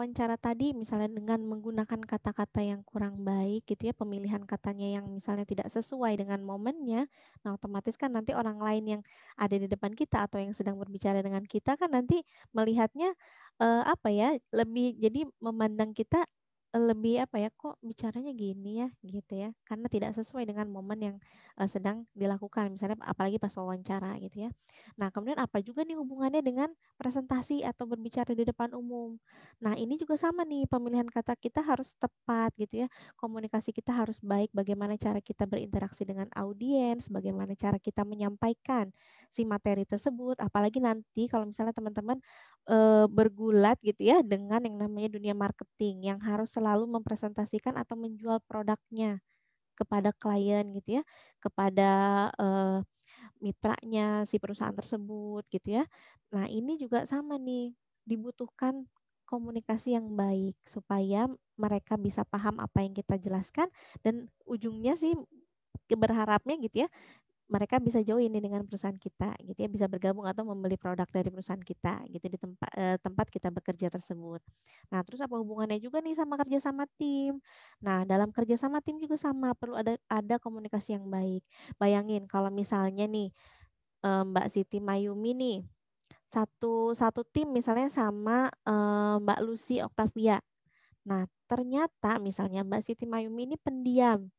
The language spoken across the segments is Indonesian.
wawancara tadi misalnya dengan menggunakan kata-kata yang kurang baik gitu ya, pemilihan katanya yang misalnya tidak sesuai dengan momennya, nah otomatis kan nanti orang lain yang ada di depan kita atau yang sedang berbicara dengan kita kan nanti melihatnya eh, apa ya, lebih jadi memandang kita lebih apa ya kok bicaranya gini ya gitu ya karena tidak sesuai dengan momen yang uh, sedang dilakukan misalnya apalagi pas wawancara gitu ya nah kemudian apa juga nih hubungannya dengan presentasi atau berbicara di depan umum nah ini juga sama nih pemilihan kata kita harus tepat gitu ya komunikasi kita harus baik bagaimana cara kita berinteraksi dengan audiens bagaimana cara kita menyampaikan si materi tersebut apalagi nanti kalau misalnya teman-teman uh, bergulat gitu ya dengan yang namanya dunia marketing yang harus selalu mempresentasikan atau menjual produknya kepada klien gitu ya, kepada uh, mitranya si perusahaan tersebut gitu ya. Nah, ini juga sama nih, dibutuhkan komunikasi yang baik supaya mereka bisa paham apa yang kita jelaskan dan ujungnya sih berharapnya gitu ya mereka bisa join nih dengan perusahaan kita gitu ya bisa bergabung atau membeli produk dari perusahaan kita gitu di tempat eh, tempat kita bekerja tersebut. Nah terus apa hubungannya juga nih sama kerja sama tim? Nah dalam kerja sama tim juga sama perlu ada ada komunikasi yang baik. Bayangin kalau misalnya nih eh, Mbak Siti Mayumi nih satu satu tim misalnya sama eh, Mbak Lucy Octavia. Nah ternyata misalnya Mbak Siti Mayumi ini pendiam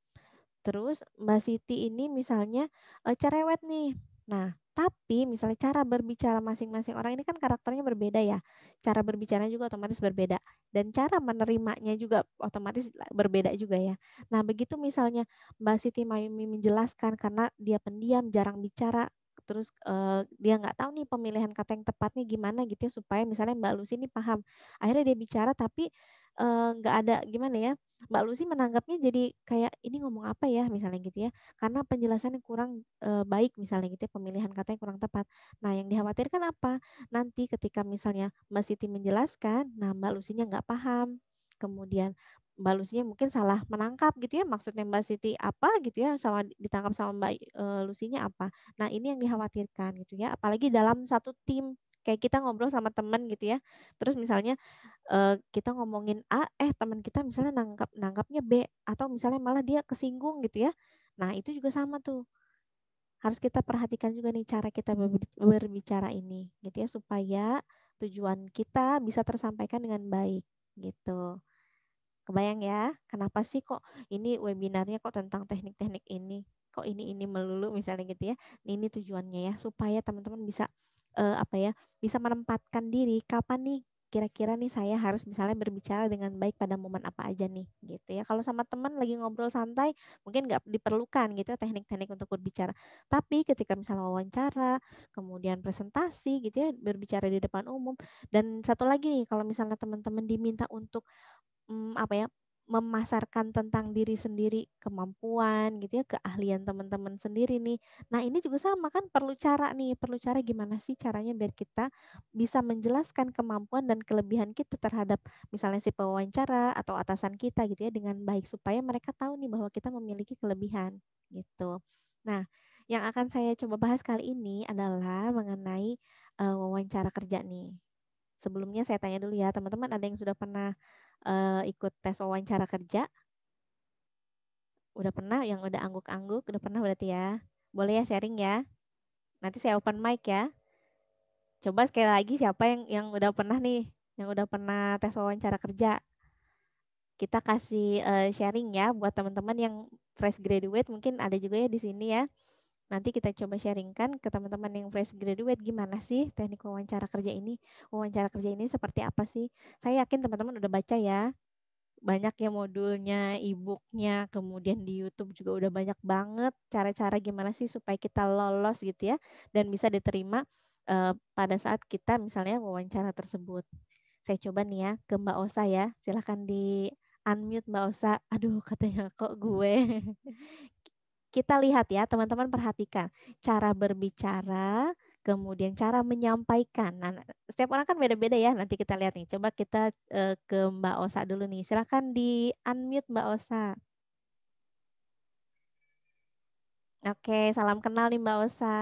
Terus Mbak Siti ini misalnya uh, cerewet nih. Nah, tapi misalnya cara berbicara masing-masing orang ini kan karakternya berbeda ya. Cara berbicara juga otomatis berbeda dan cara menerimanya juga otomatis berbeda juga ya. Nah, begitu misalnya Mbak Siti Mayumi menjelaskan karena dia pendiam, jarang bicara, terus uh, dia nggak tahu nih pemilihan kata yang tepatnya gimana gitu ya supaya misalnya Mbak Lucy ini paham. Akhirnya dia bicara tapi Eh, nggak ada gimana ya Mbak Lucy menanggapnya jadi kayak ini ngomong apa ya misalnya gitu ya karena penjelasan yang kurang e, baik misalnya gitu ya pemilihan kata yang kurang tepat nah yang dikhawatirkan apa nanti ketika misalnya Mbak Siti menjelaskan nah Mbak Lucy-nya nggak paham kemudian Mbak Lucy-nya mungkin salah menangkap gitu ya maksudnya Mbak Siti apa gitu ya sama ditangkap sama Mbak e, eh, nya apa nah ini yang dikhawatirkan gitu ya apalagi dalam satu tim kayak kita ngobrol sama teman gitu ya terus misalnya uh, kita ngomongin a eh teman kita misalnya nangkap nangkapnya b atau misalnya malah dia kesinggung gitu ya nah itu juga sama tuh harus kita perhatikan juga nih cara kita berbicara ini gitu ya supaya tujuan kita bisa tersampaikan dengan baik gitu kebayang ya kenapa sih kok ini webinarnya kok tentang teknik-teknik ini kok ini ini melulu misalnya gitu ya ini tujuannya ya supaya teman-teman bisa uh, apa ya bisa menempatkan diri kapan nih kira-kira nih saya harus misalnya berbicara dengan baik pada momen apa aja nih gitu ya kalau sama teman lagi ngobrol santai mungkin nggak diperlukan gitu ya teknik-teknik untuk berbicara tapi ketika misalnya wawancara kemudian presentasi gitu ya berbicara di depan umum dan satu lagi nih kalau misalnya teman-teman diminta untuk um, apa ya memasarkan tentang diri sendiri, kemampuan gitu ya, keahlian teman-teman sendiri nih. Nah, ini juga sama kan perlu cara nih, perlu cara gimana sih caranya biar kita bisa menjelaskan kemampuan dan kelebihan kita terhadap misalnya si pewawancara atau atasan kita gitu ya dengan baik supaya mereka tahu nih bahwa kita memiliki kelebihan gitu. Nah, yang akan saya coba bahas kali ini adalah mengenai uh, wawancara kerja nih sebelumnya saya tanya dulu ya, teman-teman ada yang sudah pernah uh, ikut tes wawancara kerja? Udah pernah yang udah angguk-angguk, udah pernah berarti ya. Boleh ya sharing ya. Nanti saya open mic ya. Coba sekali lagi siapa yang yang udah pernah nih, yang udah pernah tes wawancara kerja? Kita kasih uh, sharing ya buat teman-teman yang fresh graduate mungkin ada juga ya di sini ya. Nanti kita coba sharingkan ke teman-teman yang fresh graduate gimana sih teknik wawancara kerja ini? Wawancara kerja ini seperti apa sih? Saya yakin teman-teman udah baca ya. Banyak ya modulnya, e-booknya, kemudian di YouTube juga udah banyak banget cara-cara gimana sih supaya kita lolos gitu ya dan bisa diterima uh, pada saat kita misalnya wawancara tersebut. Saya coba nih ya ke Mbak Osa ya. Silahkan di unmute Mbak Osa. Aduh katanya kok gue. Kita lihat ya, teman-teman perhatikan cara berbicara, kemudian cara menyampaikan. Nah, setiap orang kan beda-beda ya. Nanti kita lihat nih. Coba kita uh, ke Mbak Osa dulu nih. Silakan di unmute Mbak Osa. Oke, salam kenal nih Mbak Osa.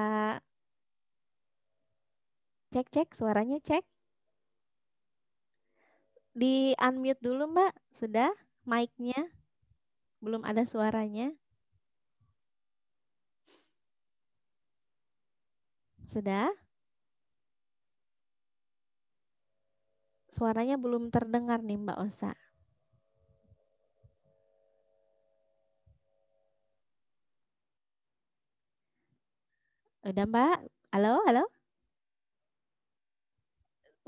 Cek cek suaranya cek. Di unmute dulu Mbak, sudah mic-nya? Belum ada suaranya. Sudah? Suaranya belum terdengar nih Mbak Osa. Udah Mbak? Halo, halo?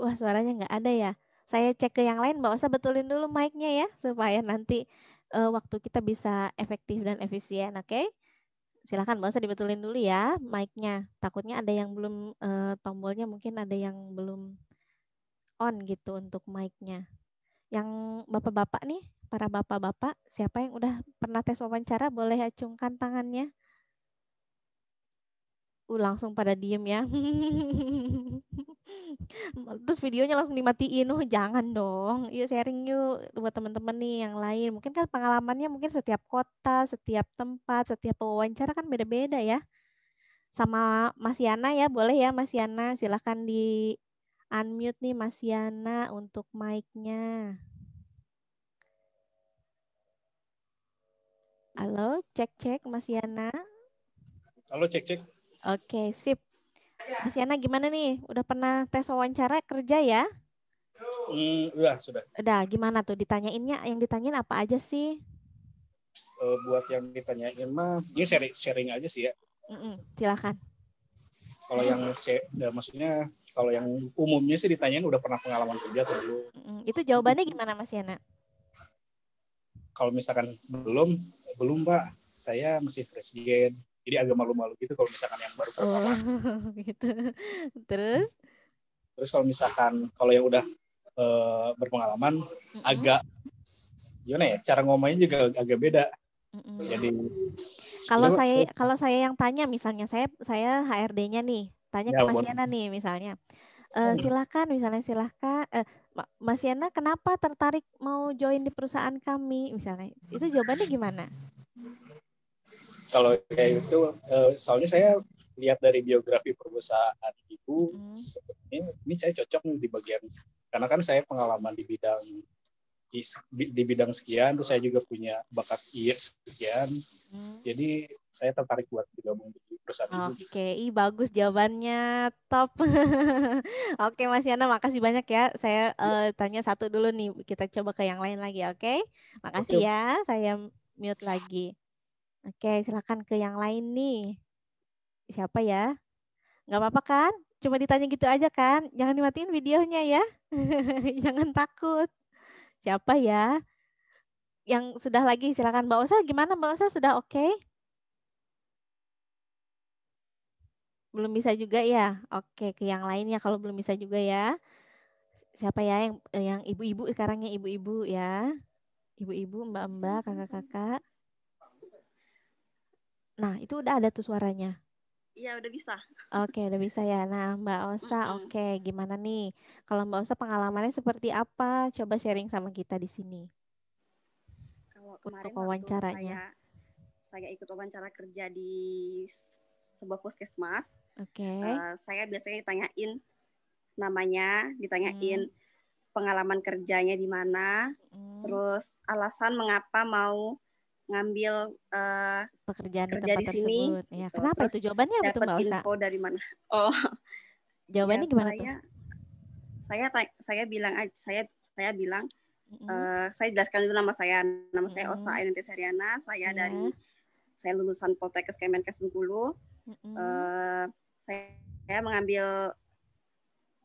Wah suaranya nggak ada ya. Saya cek ke yang lain Mbak Osa betulin dulu mic-nya ya. Supaya nanti uh, waktu kita bisa efektif dan efisien, oke? Okay? silakan Mbak usah dibetulin dulu ya mic-nya. Takutnya ada yang belum uh, tombolnya mungkin ada yang belum on gitu untuk mic-nya. Yang bapak-bapak nih, para bapak-bapak, siapa yang udah pernah tes wawancara boleh acungkan tangannya. Uh, langsung pada diem ya. terus videonya langsung dimatiin oh jangan dong yuk sharing yuk buat teman-teman nih yang lain mungkin kan pengalamannya mungkin setiap kota setiap tempat setiap wawancara kan beda-beda ya sama Mas Yana ya boleh ya Mas Yana silahkan di unmute nih Mas Yana untuk mic-nya Halo, cek cek Mas Yana. Halo, cek cek. Oke, sip. Mas Yana gimana nih? Udah pernah tes wawancara kerja ya? Hmm, udah, sudah. Udah, gimana tuh ditanyainnya? Yang ditanyain apa aja sih? Uh, buat yang ditanyain mah, ini sharing, sharing aja sih ya. Mm-mm, silakan. Kalau yang ya, maksudnya kalau yang umumnya sih ditanyain udah pernah pengalaman kerja atau belum? Mm-mm, itu jawabannya gimana Mas Siana? Kalau misalkan belum, belum Pak. Saya masih fresh jadi agak malu-malu gitu kalau misalkan yang baru pertama oh, gitu. terus terus kalau misalkan kalau yang udah uh, berpengalaman mm -hmm. agak gimana ya cara ngomongnya juga agak beda mm -hmm. jadi kalau saya kalau saya yang tanya misalnya saya saya HRD-nya nih tanya ya, ke Mas Yana nih misalnya uh, silakan misalnya silakan uh, eh, Mas Yana kenapa tertarik mau join di perusahaan kami misalnya itu jawabannya gimana kalau kayak itu eh, soalnya saya lihat dari biografi perusahaan ibu hmm. ini, ini saya cocok di bagian karena kan saya pengalaman di bidang di, bidang sekian terus saya juga punya bakat iya sekian hmm. jadi saya tertarik buat bergabung di perusahaan okay. ibu oke gitu. bagus jawabannya top oke okay, Mas Yana makasih banyak ya saya uh, tanya satu dulu nih kita coba ke yang lain lagi oke okay? makasih okay. ya saya mute lagi Oke, silakan ke yang lain nih. Siapa ya? Nggak apa-apa kan? Cuma ditanya gitu aja kan? Jangan dimatiin videonya ya. Jangan takut. Siapa ya? Yang sudah lagi silakan Mbak Osa. Gimana Mbak Osa? Sudah oke? Okay? Belum bisa juga ya? Oke, ke yang lainnya kalau belum bisa juga ya. Siapa ya yang yang ibu-ibu sekarangnya ibu-ibu ya? Ibu-ibu, mbak-mbak, kakak-kakak. Nah, itu udah ada tuh suaranya. Iya, udah bisa. Oke, okay, udah bisa ya. Nah, Mbak Osa, mm -hmm. oke, okay, gimana nih? Kalau Mbak Osa pengalamannya seperti apa? Coba sharing sama kita di sini. Kalau kemarin Untuk wawancaranya. Saya, saya ikut wawancara kerja di sebuah puskesmas. Oke. Okay. Uh, eh, saya biasanya ditanyain namanya, ditanyain hmm. pengalaman kerjanya di mana, hmm. terus alasan mengapa mau ngambil uh, pekerjaan kerja di, di sini. Ya, gitu. Kenapa Terus itu jawabannya apa tuh Mbak Osa? info dari mana? Oh. Jawabannya ya, gimana saya, tuh? Saya saya bilang saya saya bilang mm-hmm. uh, saya jelaskan dulu nama saya. Nama mm-hmm. saya Osa Ainunti Seriana, saya mm-hmm. dari saya lulusan Poltekkes Kemenkes Bengkulu. Mm-hmm. Uh, eh, saya, saya mengambil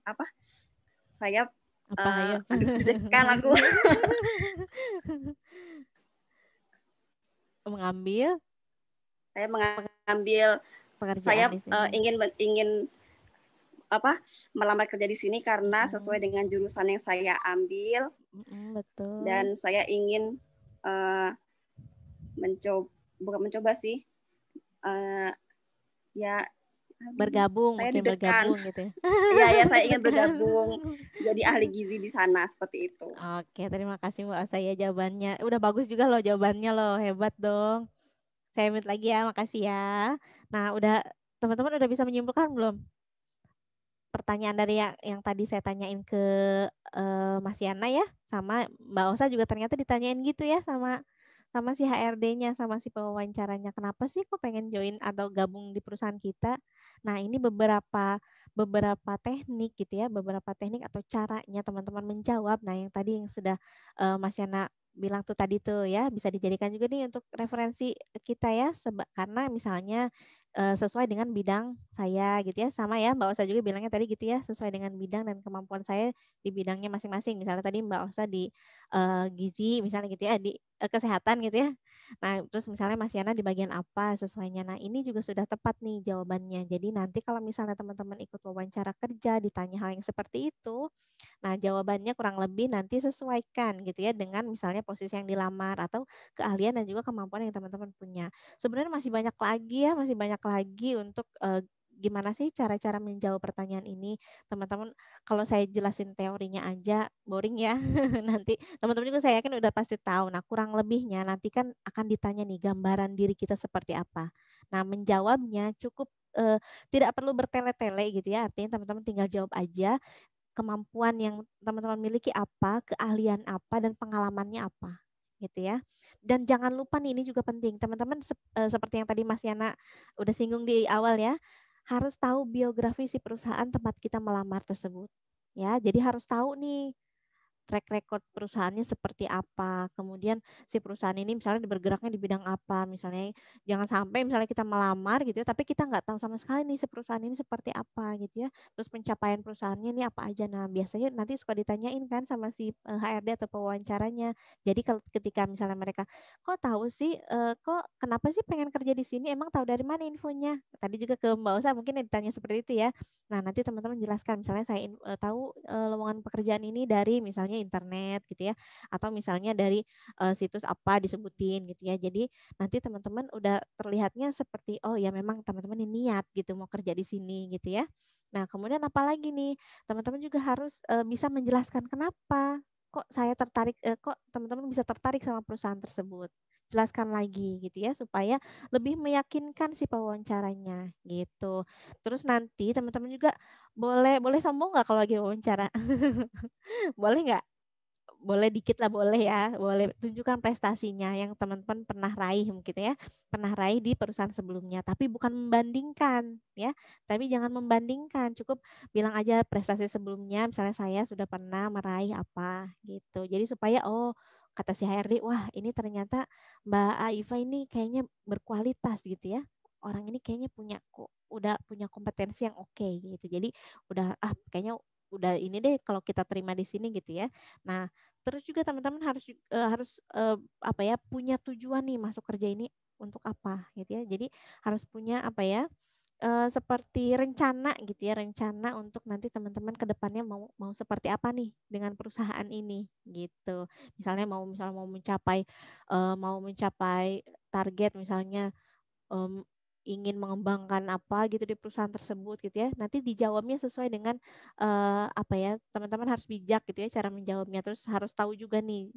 apa? Saya apa uh, Kan aku mengambil saya mengambil pekerjaan saya uh, ingin ingin apa melamar kerja di sini karena hmm. sesuai dengan jurusan yang saya ambil hmm, betul dan saya ingin uh, eh, mencoba bukan mencoba sih uh, ya bergabung saya bergabung gitu ya iya ya saya ingin bergabung jadi ahli gizi di sana seperti itu oke terima kasih mbak saya jawabannya udah bagus juga loh jawabannya loh hebat dong saya mute lagi ya makasih ya nah udah teman-teman udah bisa menyimpulkan belum pertanyaan dari yang, yang tadi saya tanyain ke uh, Mas Yana ya sama Mbak Osa juga ternyata ditanyain gitu ya sama sama si HRD-nya, sama si pewawancaranya. Kenapa sih kok pengen join atau gabung di perusahaan kita? Nah, ini beberapa beberapa teknik gitu ya, beberapa teknik atau caranya teman-teman menjawab. Nah, yang tadi yang sudah uh, Mas Yana bilang tuh tadi tuh ya bisa dijadikan juga nih untuk referensi kita ya karena misalnya e, sesuai dengan bidang saya gitu ya sama ya Mbak Osa juga bilangnya tadi gitu ya sesuai dengan bidang dan kemampuan saya di bidangnya masing-masing misalnya tadi Mbak Osa di e, gizi misalnya gitu ya di e, kesehatan gitu ya Nah, terus misalnya Mas Yana di bagian apa sesuainya. Nah, ini juga sudah tepat nih jawabannya. Jadi nanti kalau misalnya teman-teman ikut wawancara kerja ditanya hal yang seperti itu, nah jawabannya kurang lebih nanti sesuaikan gitu ya dengan misalnya posisi yang dilamar atau keahlian dan juga kemampuan yang teman-teman punya. Sebenarnya masih banyak lagi ya, masih banyak lagi untuk uh, gimana sih cara-cara menjawab pertanyaan ini? Teman-teman, kalau saya jelasin teorinya aja boring ya. nanti teman-teman juga saya yakin udah pasti tahu. Nah, kurang lebihnya nanti kan akan ditanya nih gambaran diri kita seperti apa. Nah, menjawabnya cukup eh, tidak perlu bertele-tele gitu ya. Artinya teman-teman tinggal jawab aja kemampuan yang teman-teman miliki apa, keahlian apa dan pengalamannya apa gitu ya. Dan jangan lupa nih ini juga penting teman-teman eh, seperti yang tadi Mas Yana udah singgung di awal ya harus tahu biografi si perusahaan tempat kita melamar tersebut. Ya, jadi harus tahu nih track record perusahaannya seperti apa. Kemudian si perusahaan ini misalnya bergeraknya di bidang apa. Misalnya jangan sampai misalnya kita melamar gitu ya, tapi kita nggak tahu sama sekali nih si perusahaan ini seperti apa gitu ya. Terus pencapaian perusahaannya ini apa aja. Nah, biasanya nanti suka ditanyain kan sama si HRD eh, atau pewawancaranya. Jadi ketika misalnya mereka, kok tahu sih, eh, kok kenapa sih pengen kerja di sini? Emang tahu dari mana infonya? Tadi juga ke Mbak Osa mungkin ditanya seperti itu ya. Nah, nanti teman-teman jelaskan misalnya saya eh, tahu lowongan pekerjaan ini dari misalnya misalnya internet gitu ya atau misalnya dari uh, situs apa disebutin gitu ya jadi nanti teman-teman udah terlihatnya seperti oh ya memang teman-teman ini niat gitu mau kerja di sini gitu ya nah kemudian apalagi nih teman-teman juga harus uh, bisa menjelaskan kenapa kok saya tertarik uh, kok teman-teman bisa tertarik sama perusahaan tersebut jelaskan lagi gitu ya supaya lebih meyakinkan si pewawancaranya gitu. Terus nanti teman-teman juga boleh boleh sombong nggak kalau lagi wawancara? boleh nggak? Boleh dikit lah boleh ya, boleh tunjukkan prestasinya yang teman-teman pernah raih mungkin gitu ya, pernah raih di perusahaan sebelumnya. Tapi bukan membandingkan ya, tapi jangan membandingkan, cukup bilang aja prestasi sebelumnya, misalnya saya sudah pernah meraih apa gitu. Jadi supaya oh kata si HRD, wah ini ternyata Mbak Aiva ini kayaknya berkualitas gitu ya. Orang ini kayaknya punya udah punya kompetensi yang oke okay, gitu. Jadi udah ah kayaknya udah ini deh kalau kita terima di sini gitu ya. Nah, terus juga teman-teman harus uh, harus uh, apa ya punya tujuan nih masuk kerja ini untuk apa gitu ya. Jadi harus punya apa ya? Eh, seperti rencana gitu ya, rencana untuk nanti teman-teman kedepannya mau mau seperti apa nih dengan perusahaan ini gitu. Misalnya mau misalnya mau mencapai uh, mau mencapai target misalnya um, ingin mengembangkan apa gitu di perusahaan tersebut gitu ya. Nanti dijawabnya sesuai dengan uh, apa ya, teman-teman harus bijak gitu ya cara menjawabnya. Terus harus tahu juga nih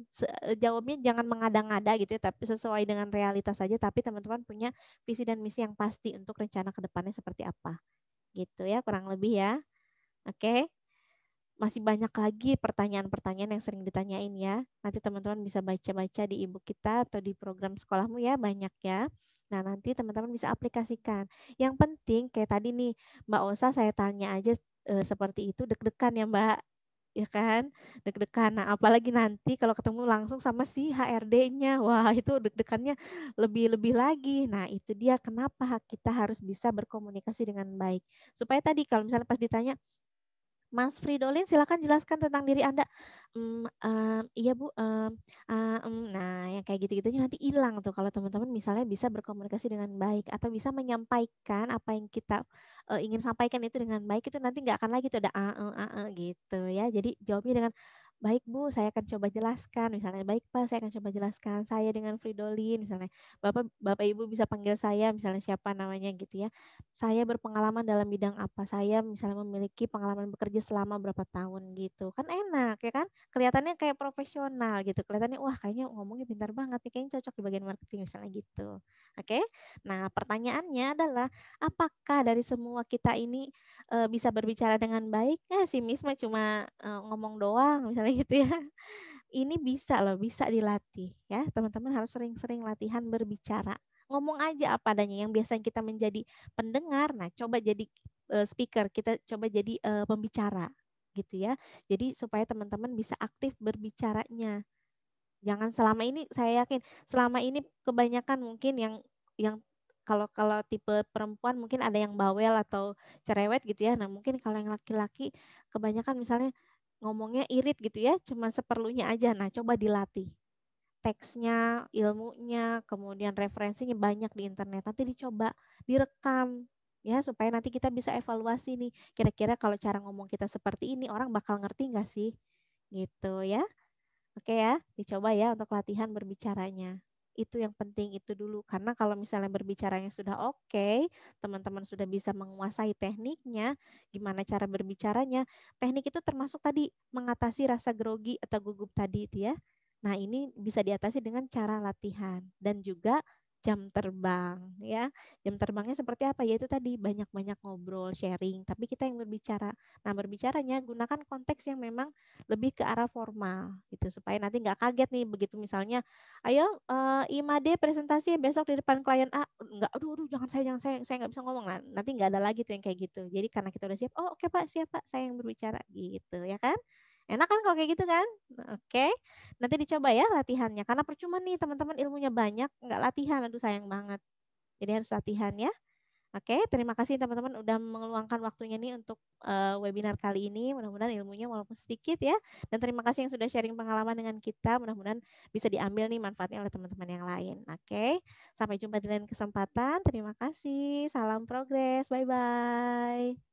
eh, jawabnya jangan mengada-ngada gitu ya, tapi sesuai dengan realitas saja. Tapi teman-teman punya visi dan misi yang pasti untuk rencana kedepannya seperti apa. Gitu ya, kurang lebih ya. Oke. Okay? Masih banyak lagi pertanyaan-pertanyaan yang sering ditanyain ya. Nanti teman-teman bisa baca-baca di ibu kita atau di program sekolahmu ya, banyak ya. Nah, nanti teman-teman bisa aplikasikan. Yang penting kayak tadi nih, Mbak Osa saya tanya aja e, seperti itu deg-degan ya, Mbak. Ya kan? Deg-degan. Nah, apalagi nanti kalau ketemu langsung sama si HRD-nya. Wah, itu deg-degannya lebih-lebih lagi. Nah, itu dia kenapa kita harus bisa berkomunikasi dengan baik. Supaya tadi kalau misalnya pas ditanya, Mas Fridolin, silakan jelaskan tentang diri Anda. Um, um, iya Bu, um, um, nah yang kayak gitu-gitunya nanti hilang tuh kalau teman-teman misalnya bisa berkomunikasi dengan baik atau bisa menyampaikan apa yang kita uh, ingin sampaikan itu dengan baik itu nanti nggak akan lagi tuh ada a, -e, a, e, gitu ya. Jadi jawabnya dengan baik Bu, saya akan coba jelaskan. Misalnya, baik Pak, saya akan coba jelaskan. Saya dengan Fridolin, misalnya. Bapak, Bapak Ibu bisa panggil saya, misalnya siapa namanya gitu ya. Saya berpengalaman dalam bidang apa? Saya misalnya memiliki pengalaman bekerja selama berapa tahun gitu. Kan enak ya kan? Kelihatannya kayak profesional gitu. Kelihatannya, wah kayaknya ngomongnya pintar banget nih. Kayaknya cocok di bagian marketing misalnya gitu. Oke, okay? Nah, pertanyaannya adalah apakah dari semua kita ini e, bisa berbicara dengan baik? Nggak eh, sih, Misma Cuma e, ngomong doang, misalnya gitu ya. Ini bisa loh, bisa dilatih ya. Teman-teman harus sering-sering latihan berbicara. Ngomong aja apa adanya. Yang biasanya kita menjadi pendengar, nah coba jadi e, speaker, kita coba jadi e, pembicara gitu ya. Jadi supaya teman-teman bisa aktif berbicaranya. Jangan selama ini saya yakin selama ini kebanyakan mungkin yang yang kalau kalau tipe perempuan mungkin ada yang bawel atau cerewet gitu ya. Nah, mungkin kalau yang laki-laki kebanyakan misalnya ngomongnya irit gitu ya, cuma seperlunya aja. Nah, coba dilatih. Teksnya, ilmunya, kemudian referensinya banyak di internet. Nanti dicoba, direkam ya supaya nanti kita bisa evaluasi nih kira-kira kalau cara ngomong kita seperti ini orang bakal ngerti nggak sih gitu ya oke ya dicoba ya untuk latihan berbicaranya itu yang penting itu dulu karena kalau misalnya berbicaranya sudah oke okay, teman-teman sudah bisa menguasai tekniknya gimana cara berbicaranya teknik itu termasuk tadi mengatasi rasa grogi atau gugup tadi itu ya nah ini bisa diatasi dengan cara latihan dan juga jam terbang ya jam terbangnya seperti apa yaitu tadi banyak-banyak ngobrol sharing tapi kita yang berbicara nah berbicaranya gunakan konteks yang memang lebih ke arah formal gitu supaya nanti nggak kaget nih begitu misalnya ayo uh, eh, imade presentasi ya besok di depan klien A nggak aduh aduh jangan saya jangan saya saya nggak bisa ngomong nah, nanti nggak ada lagi tuh yang kayak gitu jadi karena kita udah siap oh oke okay, pak siapa pak saya yang berbicara gitu ya kan Enak kan kalau kayak gitu kan? Oke. Okay. Nanti dicoba ya latihannya. Karena percuma nih teman-teman ilmunya banyak, nggak latihan. Aduh sayang banget. Jadi harus latihan ya. Oke, okay, terima kasih teman-teman udah mengeluangkan waktunya nih untuk uh, webinar kali ini. Mudah-mudahan ilmunya walaupun sedikit ya. Dan terima kasih yang sudah sharing pengalaman dengan kita. Mudah-mudahan bisa diambil nih manfaatnya oleh teman-teman yang lain. Oke, okay? sampai jumpa di lain kesempatan. Terima kasih. Salam progres. Bye-bye.